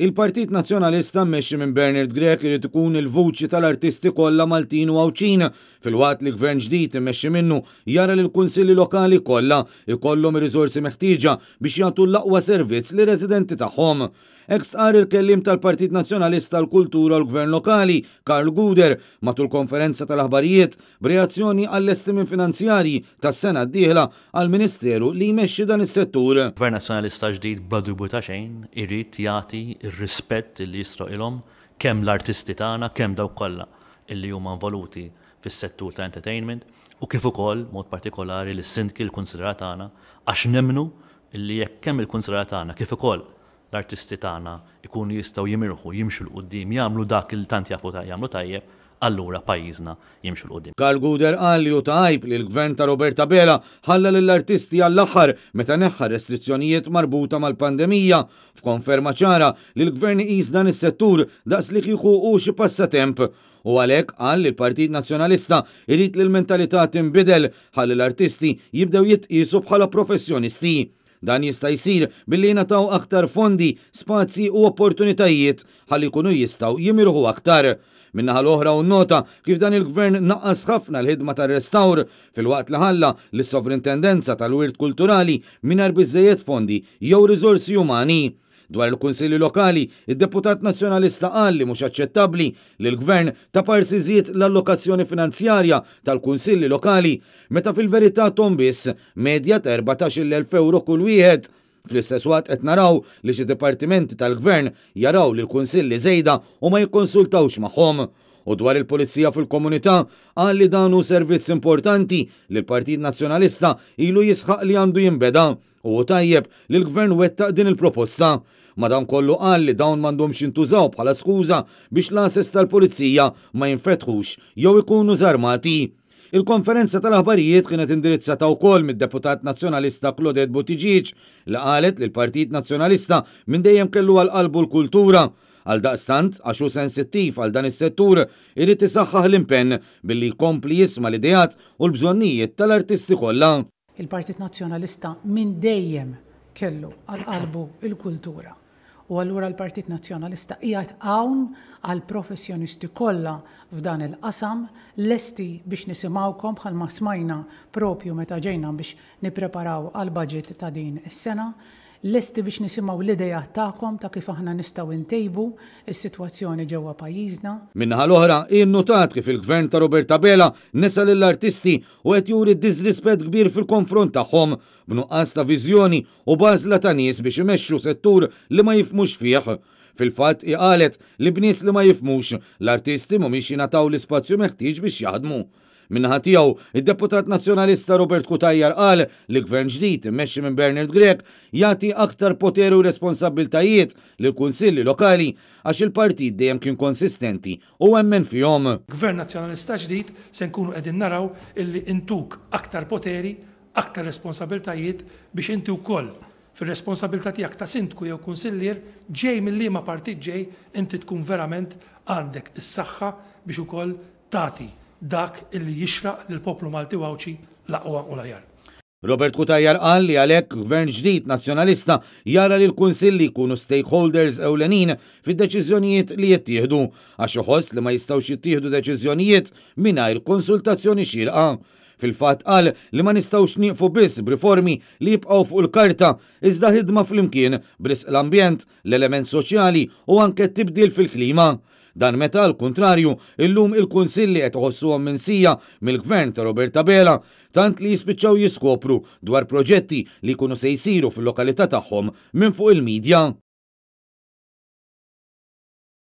Il-Partit Nazzjonalista mmexxi minn Bernard Grek irid ikun il-vuċi tal-artisti kollha Maltin u Awċina fil-waqt li gvern ġdid immexxi minnu jara li l-kunsilli lokali kollha ikollhom ir-riżorsi meħtieġa biex jagħtu l-aqwa servizz li residenti tagħhom. Eks qar il-kellim tal-Partit Nazzjonalista l-Kultura u l-Gvern Lokali, Karl Guder, matul konferenza tal-aħbarijiet b'reazzjoni għall-estimin finanzjarji tas-sena d-dieħla għall-Ministeru li jmexxi dan is-settur. Gvern Nazzjonalista ġdid bla dubju ta' xejn irid jagħti ir-rispett li jistra ilhom kemm l-artisti tagħna, kemm dawk kollha illi huma involuti fis-settur ta' entertainment u kif ukoll mod partikolari li sindki l-kunsiderat tagħna għax nemnu illi jekk kemm il kunsidera tagħna kif ukoll l-artisti tagħna jkunu jistgħu jimirħu jimxu l qudiem jagħmlu dak il tant jafu ta' jagħmlu tajjeb, allura pajjiżna jimxu l-qudiem. Karl Guder qal li tajb li l-gvern ta' Roberta Bela ħalla lill-artisti għall-aħħar meta neħħa restrizzjonijiet marbuta mal-pandemija f'konferma ċara li l-gvern qis dan is-settur daqs li kieku u xi passatemp u għalek għal li l-Partit Nazjonalista irrit li l-mentalità timbidel ħalli l-artisti jibdew jitqisu bħala professjonisti. Dan jista' jsir billi nataw aktar fondi, spazji u opportunitajiet ħalli kunu jistaw jimirħu aktar. Minna l-oħra u nota kif dan il-gvern naqqas ħafna l-ħidma tar restawr fil-waqt li ħalla l-sovrintendenza tal-wirt kulturali minar bizzejiet fondi jew riżorsi umani. Dwar il-Kunsilli Lokali, id-deputat nazzjonalista qal li mhux aċċettabbli li l-Gvern ta' parsiżiet l-allokazzjoni finanzjarja tal-Kunsilli Lokali meta fil-verità tombis biss medja ta' 14 euro kull wieħed Fl-istess waqt qed naraw li xi dipartimenti tal-gvern jaraw li l-kunsilli żejda u ma jikkonsultawx magħhom u dwar il-Polizija fil-komunità għal li danu servizz importanti li l-Partit Nazzjonalista ilu jisħaq li għandu jimbeda u tajjeb li l-gvern wettaq din il-proposta. Madan kollu għal li dawn mandum xintużaw bħala skuża biex l-assess tal-Polizija ma jinfetħux jew ikunu zarmati. Il-konferenza tal-aħbarijiet kienet indirizzata wkoll mid-deputat nazzjonalista Klodet Butiġiġ li qalet li l-Partit Nazzjonalista minn dejjem kellu għal qalbu l-kultura għal daqstant għaxu sensittiv għal dan is-settur irid tisaħħaħ l-impenn billi jkompli jisma' l-idejat u l-bżonnijiet tal-artisti kollha. Il-Partit Nazzjonalista minn dejjem kellu għal qalbu l kultura U allura l-Partit Nazzjonalista qiegħed hawn għal professjonisti kollha f'dan il-qasam lesti biex nisimgħukom ma smajna propju meta ġejna biex nippreparaw għal budget ta' din is-sena lesti biex nisimaw l-ideja ta'kom ta' kif aħna nistaw intejbu is-sitwazzjoni ġewwa pajjiżna. Minna l-oħra, innotat kif il-gvern ta' Roberta Bela nesal lill-artisti u qed juri disrispet kbir fil-konfront tagħhom b'nuqqas ta' viżjoni u bażla ta' nies biex imexxu settur li ma jifmux fih. Fil-fatt iqalet li bnies li ma jifmux l-artisti mhumiex jingħataw l-ispazju meħtieġ biex jaħdmu. Minnaħat tiegħu id-deputat nazzjonalista Robert Kutajjar qal li gvern ġdid immexxi minn Bernard Grek jagħti aktar poteru u responsabiltajiet l kunsilli lokali għax il-partit dejjem kien konsistenti u għemmen fihom. Gvern nazzjonalista ġdid se nkunu qegħdin naraw illi intuk aktar poteri, aktar responsabiltajiet biex inti wkoll fil-responsabilta tijak ta' sindku jew kunsillier ġej mill ma partit ġej inti tkun verament għandek is-saħħa biex ukoll tati dak illi jixraq lill-poplu Malti għawċi laqwa u lajar. Robert Kutajjar qal li għalhekk gvern ġdid nazzjonalista jara li l-Kunsilli jkunu stakeholders ewlenin fid-deċiżjonijiet li jittieħdu għax iħoss li ma jistgħux jittieħdu deċiżjonijiet mingħajr konsultazzjoni xirqa. Fil-fat qal li ma nistawx nieqfu biss b'riformi li jibqgħu fuq il-karta iżda ħidma fl-imkien bris l-ambjent, l-element soċjali u anke tibdil fil-klima. Dan meta l kontrarju illum il-Kunsilli qed iħossuhom minsija mill-Gvern ta' Roberta Bela, tant li jispiċċaw jiskopru dwar proġetti li jkunu se jsiru fil-lokalità tagħhom minn fuq il-medja.